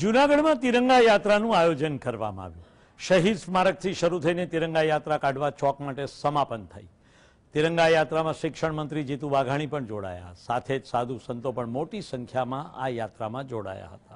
જુનાગઢમાં તિરંગા યાત્રાનું આયોજન કરવામાં આવ્યું શહીદ સ્મારકથી શરૂ થઈને તિરંગા યાત્રા કાઢવા ચોક માટે સમાપન થઈ તિરંગા યાત્રામાં શિક્ષણ મંત્રી જીતુ વાઘાણી પણ જોડાયા સાથે જ સાધુ સંતો પણ મોટી સંખ્યામાં આ યાત્રામાં જોડાયા હતા